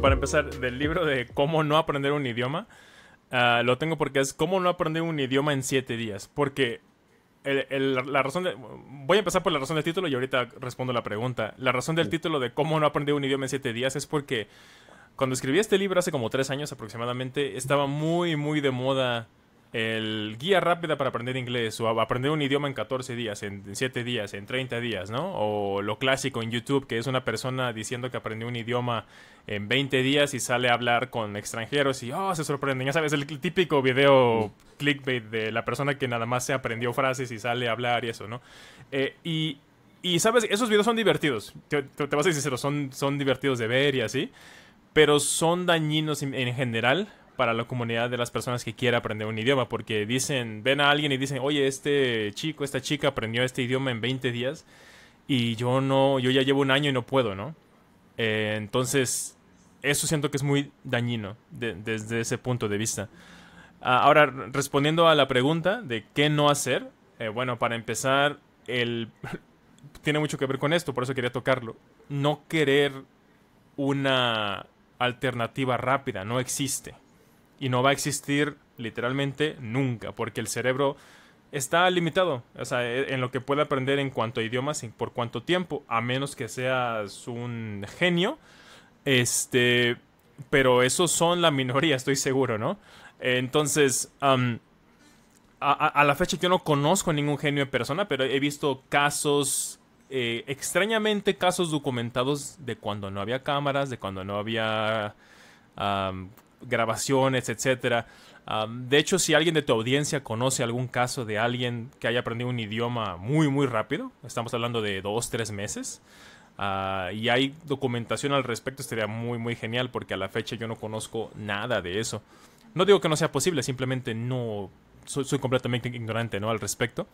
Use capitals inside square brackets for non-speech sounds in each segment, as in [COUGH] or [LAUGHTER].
para empezar, del libro de cómo no aprender un idioma, ah, lo tengo porque es cómo no aprender un idioma en siete días. Porque la razón de, voy a empezar por la razón del título y ahorita respondo la pregunta. La razón del título de cómo no aprender un idioma en siete días es porque cuando escribí este libro hace como tres años aproximadamente, estaba muy, muy de moda el guía rápida para aprender inglés o aprender un idioma en 14 días, en 7 días, en 30 días, ¿no? O lo clásico en YouTube, que es una persona diciendo que aprendió un idioma en 20 días y sale a hablar con extranjeros y, oh, se sorprenden. Ya sabes, el típico video clickbait de la persona que nada más se aprendió frases y sale a hablar y eso, ¿no? Eh, y, y, ¿sabes? Esos videos son divertidos. Te, vas a decir, son, son divertidos de ver y así. Pero son dañinos en general para la comunidad de las personas que quiera aprender un idioma, porque dicen, ven a alguien y dicen, oye, este chico, esta chica aprendió este idioma en 20 días y yo no, yo ya llevo un año y no puedo, ¿no? Eh, entonces, eso siento que es muy dañino desde ese punto de vista. Ah, ahora, respondiendo a la pregunta de qué no hacer, eh, bueno, para empezar, [LAUGHS] tiene mucho que ver con esto, por eso quería tocarlo. No querer una alternativa rápida, no existe y no va a existir literalmente nunca, porque el cerebro está limitado, o sea, e, en lo que puede aprender en cuanto a idiomas y por cuánto tiempo, a menos que seas un genio, este, pero esos son la minoría, [LAUGHS] estoy seguro, ¿no? Entonces, a, la fecha yo no conozco ningún genio en persona, pero he visto casos, eh, extrañamente casos documentados de cuando no había cámaras, de cuando no había grabaciones, etcétera. de hecho, si alguien de tu audiencia conoce algún caso de alguien que haya aprendido un idioma muy, muy rápido, estamos hablando de dos, tres meses, ah, y hay documentación al respecto, estaría muy, muy genial porque a la fecha yo no conozco nada de eso. No digo que no sea posible, simplemente no soy, completamente ignorante ¿no? al respecto.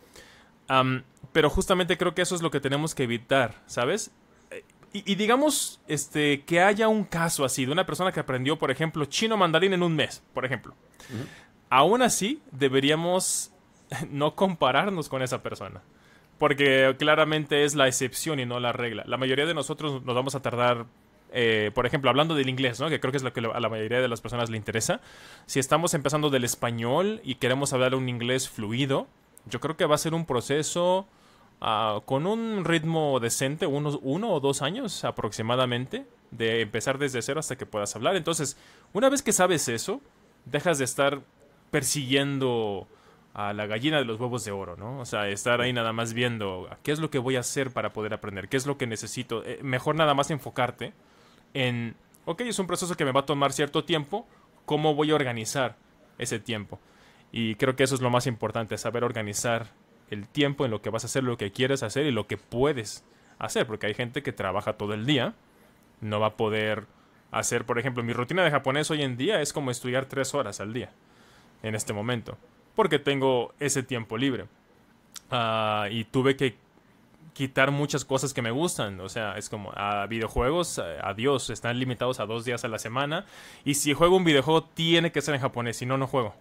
pero justamente creo que eso es lo que tenemos que evitar, ¿sabes? y, digamos este, que haya un caso así de una persona que aprendió, por ejemplo, chino mandarín en un mes, por ejemplo. Aún así, deberíamos [LAUGHS] no compararnos con esa persona. Porque claramente es la excepción y no la regla. La mayoría de nosotros nos vamos a tardar eh, por ejemplo, hablando del inglés, ¿no? que creo que es lo que a la mayoría de las personas le interesa, si estamos empezando del español y queremos hablar un inglés fluido, yo creo que va a ser un proceso Ah, con un ritmo decente, unos uno o dos años aproximadamente, de empezar desde cero hasta que puedas hablar. Entonces, una vez que sabes eso, dejas de estar persiguiendo a la gallina de los huevos de oro, ¿no? O sea, estar ahí nada más viendo qué es lo que voy a hacer para poder aprender, qué es lo que necesito. Eh, mejor nada más enfocarte en, ok, es un proceso que me va a tomar cierto tiempo, ¿cómo voy a organizar ese tiempo? Y creo que eso es lo más importante, saber organizar el tiempo en lo que vas a hacer lo que quieres hacer y lo que puedes hacer, porque hay gente que trabaja todo el día, no va a poder hacer, por ejemplo, mi rutina de japonés hoy en día es como estudiar tres horas al día, en este momento, porque tengo ese tiempo libre. Ah, y tuve que quitar muchas cosas que me gustan. O sea, es como a ah, videojuegos, ah, adiós, están limitados a dos días a la semana. Y si juego un videojuego, tiene que ser en japonés, si no, no juego.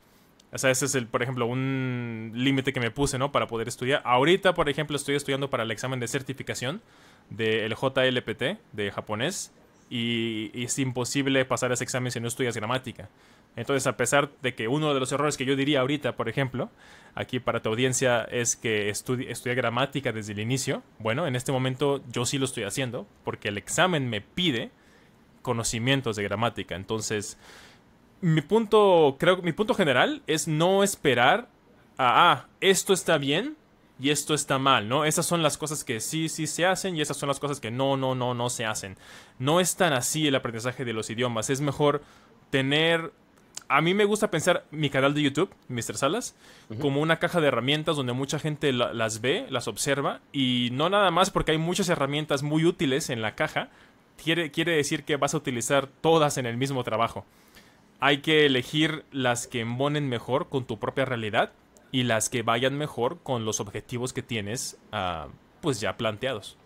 O sea, ese es, el, por ejemplo, un límite que me puse, ¿no? Para poder estudiar. Ahorita, por ejemplo, estoy estudiando para el examen de certificación del JLPT de japonés. Y, es imposible pasar ese examen si no estudias gramática. Entonces, a pesar de que uno de los errores que yo diría ahorita, por ejemplo, aquí para tu audiencia es que estudié estudia gramática desde el inicio, bueno, en este momento yo sí lo estoy haciendo porque el examen me pide conocimientos de gramática. Entonces, mi punto, creo, mi punto general es no esperar a, ah, esto está bien y esto está mal, ¿no? Esas son las cosas que sí, sí se hacen y esas son las cosas que no, no, no, no se hacen. No es tan así el aprendizaje de los idiomas, es mejor tener... A mí me gusta pensar mi canal de YouTube, Mr. Salas, como una caja de herramientas donde mucha gente las ve, las observa y no nada más porque hay muchas herramientas muy útiles en la caja, quiere, quiere decir que vas a utilizar todas en el mismo trabajo hay que elegir las que embonen mejor con tu propia realidad y las que vayan mejor con los objetivos que tienes ah, pues ya planteados.